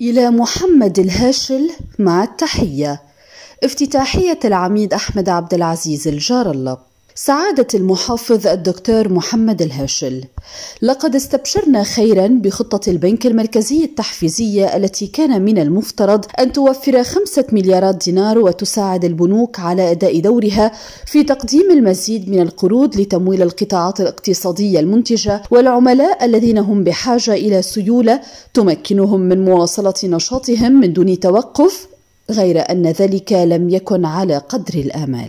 إلى محمد الهاشل مع التحية افتتاحية العميد أحمد عبد العزيز الجار الله سعادة المحافظ الدكتور محمد الهاشل لقد استبشرنا خيرا بخطة البنك المركزي التحفيزية التي كان من المفترض أن توفر خمسة مليارات دينار وتساعد البنوك على أداء دورها في تقديم المزيد من القروض لتمويل القطاعات الاقتصادية المنتجة والعملاء الذين هم بحاجة إلى سيولة تمكنهم من مواصلة نشاطهم من دون توقف غير أن ذلك لم يكن على قدر الآمال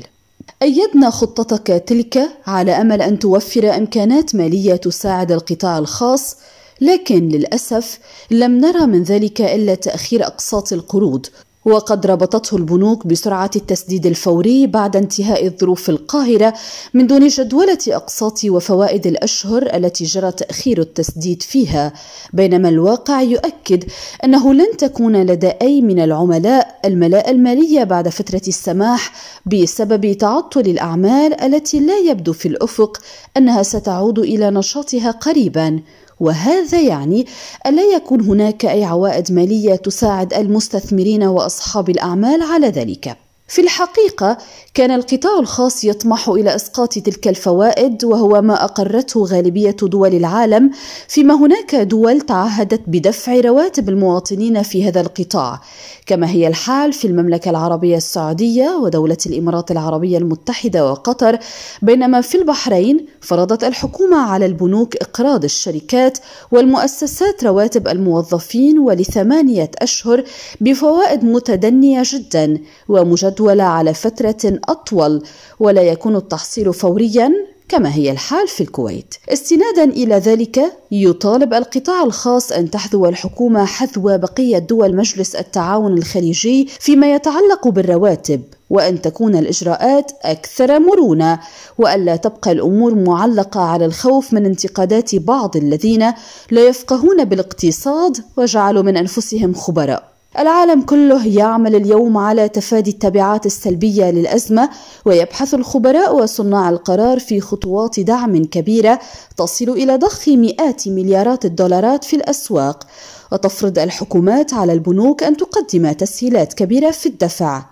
أيدنا خطتك تلك على أمل أن توفر إمكانات مالية تساعد القطاع الخاص لكن للأسف لم نرى من ذلك إلا تأخير أقساط القروض وقد ربطته البنوك بسرعة التسديد الفوري بعد انتهاء الظروف القاهرة من دون جدولة أقساط وفوائد الأشهر التي جرى تأخير التسديد فيها، بينما الواقع يؤكد أنه لن تكون لدى أي من العملاء الملاءة المالية بعد فترة السماح بسبب تعطل الأعمال التي لا يبدو في الأفق أنها ستعود إلى نشاطها قريباً. وهذا يعني ألا يكون هناك أي عوائد مالية تساعد المستثمرين وأصحاب الأعمال على ذلك في الحقيقة كان القطاع الخاص يطمح إلى إسقاط تلك الفوائد وهو ما أقرته غالبية دول العالم فيما هناك دول تعهدت بدفع رواتب المواطنين في هذا القطاع كما هي الحال في المملكة العربية السعودية ودولة الإمارات العربية المتحدة وقطر بينما في البحرين فرضت الحكومة على البنوك إقراض الشركات والمؤسسات رواتب الموظفين ولثمانية أشهر بفوائد متدنية جدا ومجد ولا على فترة أطول ولا يكون التحصيل فوريا كما هي الحال في الكويت. استنادا الى ذلك يطالب القطاع الخاص ان تحذو الحكومه حذو بقيه دول مجلس التعاون الخليجي فيما يتعلق بالرواتب وان تكون الاجراءات اكثر مرونه والا تبقى الامور معلقه على الخوف من انتقادات بعض الذين لا يفقهون بالاقتصاد وجعلوا من انفسهم خبراء. العالم كله يعمل اليوم على تفادي التبعات السلبية للأزمة ويبحث الخبراء وصناع القرار في خطوات دعم كبيرة تصل إلى ضخ مئات مليارات الدولارات في الأسواق وتفرض الحكومات على البنوك أن تقدم تسهيلات كبيرة في الدفع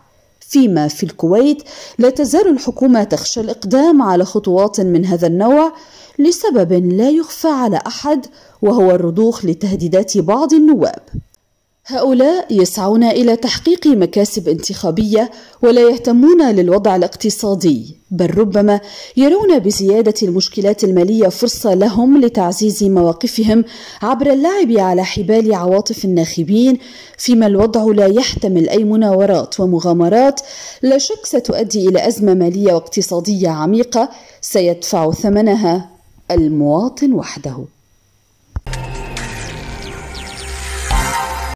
فيما في الكويت لا تزال الحكومة تخشى الإقدام على خطوات من هذا النوع لسبب لا يخفى على أحد وهو الرضوخ لتهديدات بعض النواب هؤلاء يسعون إلى تحقيق مكاسب انتخابية ولا يهتمون للوضع الاقتصادي، بل ربما يرون بزيادة المشكلات المالية فرصة لهم لتعزيز مواقفهم عبر اللعب على حبال عواطف الناخبين، فيما الوضع لا يحتمل أي مناورات ومغامرات لا شك ستؤدي إلى أزمة مالية واقتصادية عميقة سيدفع ثمنها المواطن وحده.